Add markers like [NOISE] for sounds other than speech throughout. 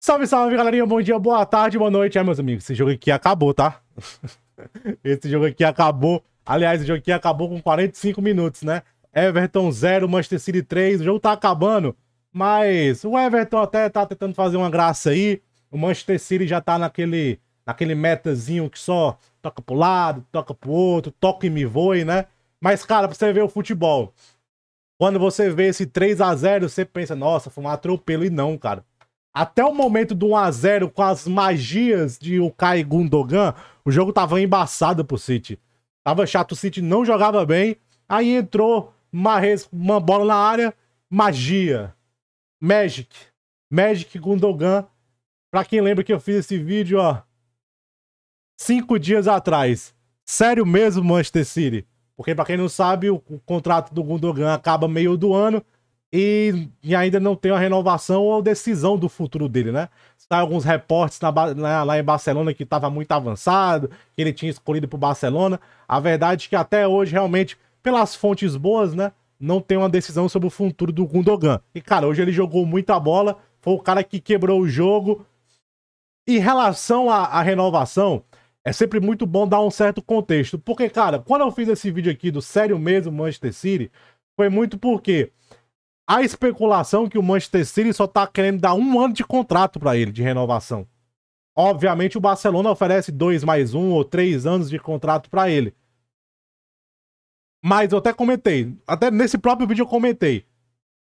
Salve, salve, galerinha. Bom dia, boa tarde, boa noite. É, meus amigos, esse jogo aqui acabou, tá? [LAUGHS] esse jogo aqui acabou. Aliás, o jogo aqui acabou com 45 minutos, né? Everton 0, Manchester City 3. O jogo tá acabando, mas o Everton até tá tentando fazer uma graça aí. O Manchester City já tá naquele, naquele metazinho que só toca pro lado, toca pro outro, toca e me voe, né? Mas, cara, pra você ver o futebol, quando você vê esse 3 a 0 você pensa, nossa, foi um atropelo. E não, cara. Até o momento do 1x0, com as magias de Ukai Gundogan, o jogo tava embaçado pro City. Tava chato, o City não jogava bem. Aí entrou Marres, uma bola na área, magia. Magic. Magic Gundogan. Pra quem lembra que eu fiz esse vídeo, ó. Cinco dias atrás. Sério mesmo, Manchester City? Porque, pra quem não sabe, o, o contrato do Gundogan acaba meio do ano e, e, ainda não tem uma renovação ou decisão do futuro dele, né? Saiu alguns reportes na, na, lá em Barcelona que estava muito avançado, que ele tinha escolhido para o Barcelona. A verdade é que até hoje, realmente, pelas fontes boas, né? Não tem uma decisão sobre o futuro do Gundogan. E, cara, hoje ele jogou muita bola, foi o cara que quebrou o jogo. Em relação à renovação, é sempre muito bom dar um certo contexto. Porque, cara, quando eu fiz esse vídeo aqui do Sério Mesmo Manchester City, foi muito porque a especulação que o Manchester City só tá querendo dar um ano de contrato para ele, de renovação. Obviamente, o Barcelona oferece dois mais um ou três anos de contrato para ele. Mas eu até comentei, até nesse próprio vídeo eu comentei.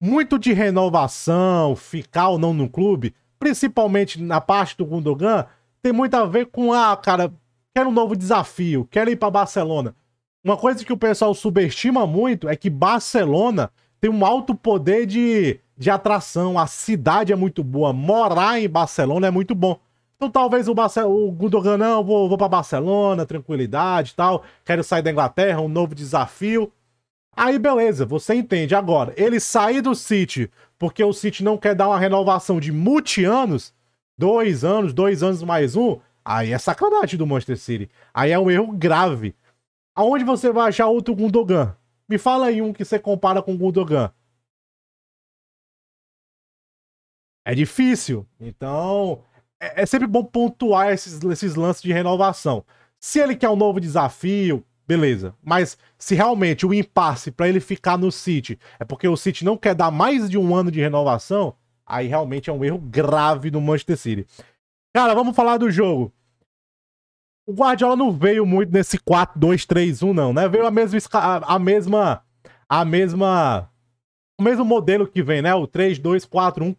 Muito de renovação, ficar ou não no clube, principalmente na parte do Gundogan, tem muito a ver com, ah, cara, quero um novo desafio, quero ir para Barcelona. Uma coisa que o pessoal subestima muito é que Barcelona tem um alto poder de, de atração. A cidade é muito boa. Morar em Barcelona é muito bom. Então talvez o, o Gundogan, não, vou, vou para Barcelona, tranquilidade e tal. Quero sair da Inglaterra, um novo desafio. Aí beleza, você entende. Agora, ele sair do City porque o City não quer dar uma renovação de multi-anos, dois anos, dois anos mais um, aí é sacanagem do Manchester City. Aí é um erro grave. Aonde você vai achar outro Gundogan? Me fala aí um que você compara com o Gundogan. É difícil. Então, é, é sempre bom pontuar esses, esses lances de renovação. Se ele quer um novo desafio, beleza. Mas se realmente o impasse para ele ficar no City é porque o City não quer dar mais de um ano de renovação, aí realmente é um erro grave no Manchester City. Cara, vamos falar do jogo o Guardiola não veio muito nesse 4-2-3-1, não, né? Veio a mesma. A mesma. A mesma. O mesmo modelo que vem, né? O 3-2-4-1.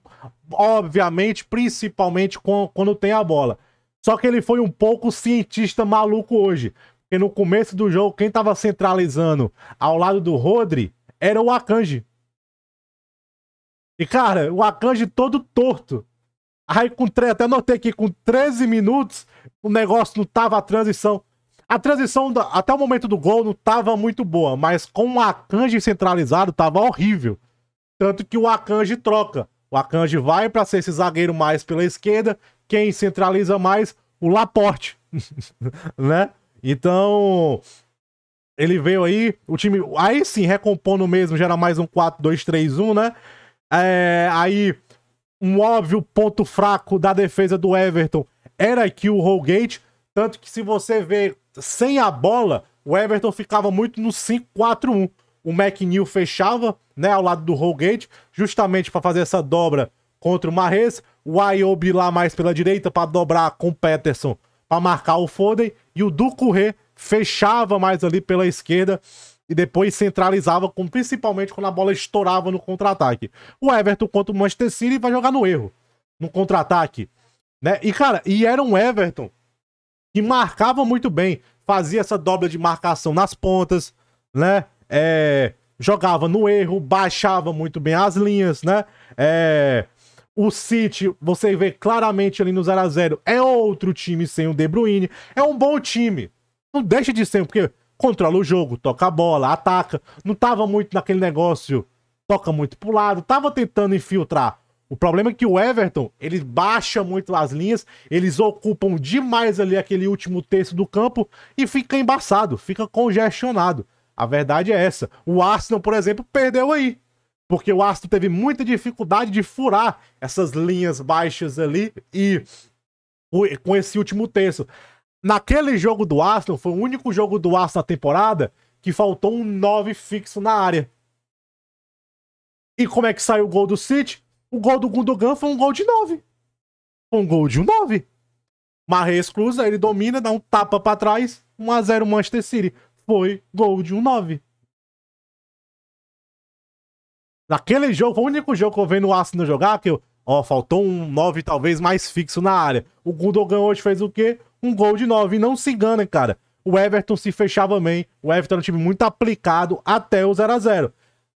Obviamente, principalmente quando tem a bola. Só que ele foi um pouco cientista maluco hoje. Porque no começo do jogo, quem tava centralizando ao lado do Rodri era o Akanji. E, cara, o Akanji todo torto. Aí com tre... até notei aqui, com 13 minutos, o negócio não tava a transição. A transição da... até o momento do gol não tava muito boa, mas com o Akanji centralizado tava horrível. Tanto que o Akanji troca. O Akanji vai para ser esse zagueiro mais pela esquerda, quem centraliza mais? O Laporte, [LAUGHS] né? Então, ele veio aí, o time, aí sim, recompondo mesmo, gera mais um 4-2-3-1, né? É, aí um óbvio ponto fraco da defesa do Everton era que o Holgate, tanto que se você ver sem a bola, o Everton ficava muito no 5-4-1. O McNeil fechava, né, ao lado do Holgate, justamente para fazer essa dobra contra o Marres, o Ayobi lá mais pela direita para dobrar com o Peterson, para marcar o Foden e o Ducuré fechava mais ali pela esquerda e depois centralizava, com, principalmente quando a bola estourava no contra-ataque. O Everton contra o Manchester City vai jogar no erro, no contra-ataque. Né? E, cara, e era um Everton que marcava muito bem, fazia essa dobra de marcação nas pontas, né? É, jogava no erro, baixava muito bem as linhas, né? É, o City, você vê claramente ali no 0x0, é outro time sem o De Bruyne. É um bom time. Não deixa de ser, porque controla o jogo, toca a bola, ataca. Não tava muito naquele negócio, toca muito pro lado, tava tentando infiltrar. O problema é que o Everton, ele baixa muito as linhas, eles ocupam demais ali aquele último terço do campo e fica embaçado, fica congestionado. A verdade é essa. O Arsenal, por exemplo, perdeu aí. Porque o Arsenal teve muita dificuldade de furar essas linhas baixas ali e com esse último terço. Naquele jogo do Arsenal, foi o único jogo do Arsenal na temporada que faltou um 9 fixo na área. E como é que saiu o gol do City? O gol do Gundogan foi um gol de 9. Foi um gol de um 9. Marreis cruza, ele domina, dá um tapa para trás, 1x0 Manchester City. Foi gol de um 9. Naquele jogo, foi o único jogo que eu vendo o Arsenal jogar, que eu, ó, faltou um 9 talvez mais fixo na área. O Gundogan hoje fez o quê? um gol de 9. E não se enganem, cara. O Everton se fechava bem. O Everton era um time muito aplicado até o 0 a 0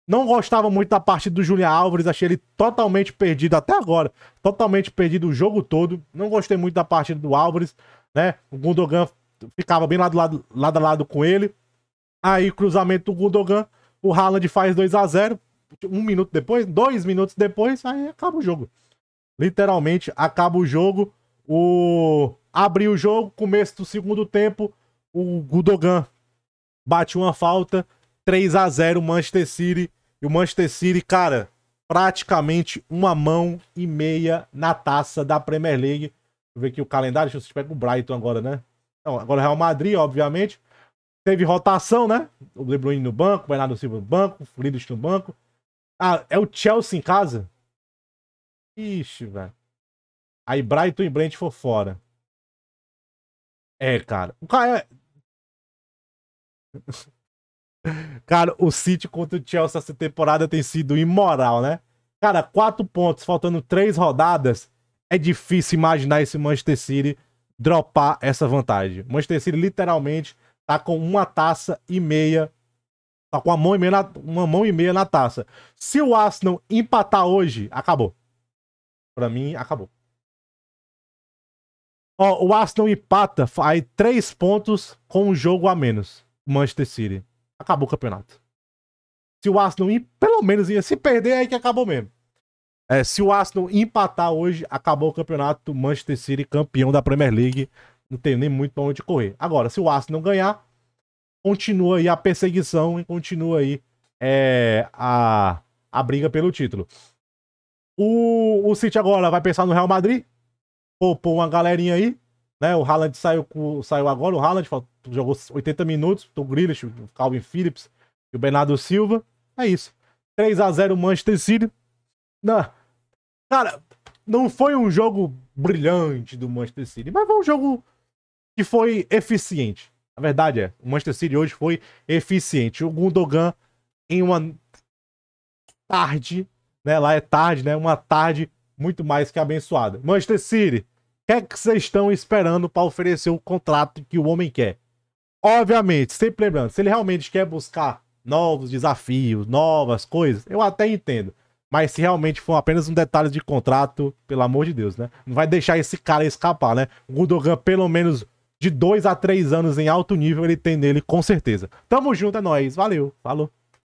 Não gostava muito da parte do Julian Álvares. Achei ele totalmente perdido até agora. Totalmente perdido o jogo todo. Não gostei muito da parte do Álvares. Né? O Gundogan ficava bem lado, lado, lado a lado com ele. Aí, cruzamento do Gundogan. O Haaland faz 2 a 0 Um minuto depois, dois minutos depois, aí acaba o jogo. Literalmente, acaba o jogo. O abriu o jogo, começo do segundo tempo, o Gudogan bate uma falta, 3 a 0 Manchester City. E o Manchester City, cara, praticamente uma mão e meia na taça da Premier League. Deixa eu ver aqui o calendário, deixa eu se pega o Brighton agora, né? Não, agora o Real Madrid, obviamente. Teve rotação, né? O De Bruyne no banco, o Bernardo Silva no banco, o Grealish no banco. Ah, é o Chelsea em casa? Ixi, velho. Aí Brighton e Brent for fora. É, cara. O cara. É- [LAUGHS] cara, o City contra o Chelsea essa temporada tem sido imoral, né? Cara, quatro pontos, faltando três rodadas. É difícil imaginar esse Manchester City dropar essa vantagem. O Manchester City literalmente tá com uma taça e meia. Tá com uma mão e meia na, uma mão e meia na taça. Se o Arsenal empatar hoje, acabou. Pra mim, acabou. Ó, o Aston empata, aí três pontos com um jogo a menos. Manchester City. Acabou o campeonato. Se o Arsenal, pelo menos, ia se perder, é aí que acabou mesmo. É, se o Arsenal empatar hoje, acabou o campeonato. Manchester City campeão da Premier League. Não tem nem muito pra onde correr. Agora, se o Arsenal ganhar, continua aí a perseguição e continua aí é, a, a briga pelo título. O, o City agora vai pensar no Real Madrid, poupou uma galerinha aí, né? O Haaland saiu, com, saiu agora, o Haaland jogou 80 minutos, o Grealish, o Calvin Phillips e o Bernardo Silva. É isso. 3 a 0 Manchester City. Não. Cara, não foi um jogo brilhante do Manchester City, mas foi um jogo que foi eficiente. A verdade é, o Manchester City hoje foi eficiente. O Gundogan em uma tarde, né? Lá é tarde, né? Uma tarde muito mais que abençoada. Manchester City, que é que vocês estão esperando para oferecer o contrato que o homem quer? Obviamente, sempre lembrando, se ele realmente quer buscar novos desafios, novas coisas, eu até entendo. Mas se realmente for apenas um detalhe de contrato, pelo amor de Deus, né? Não vai deixar esse cara escapar, né? O Gundogan, pelo menos de dois a três anos em alto nível, ele tem nele com certeza. Tamo junto, é nóis. Valeu, falou.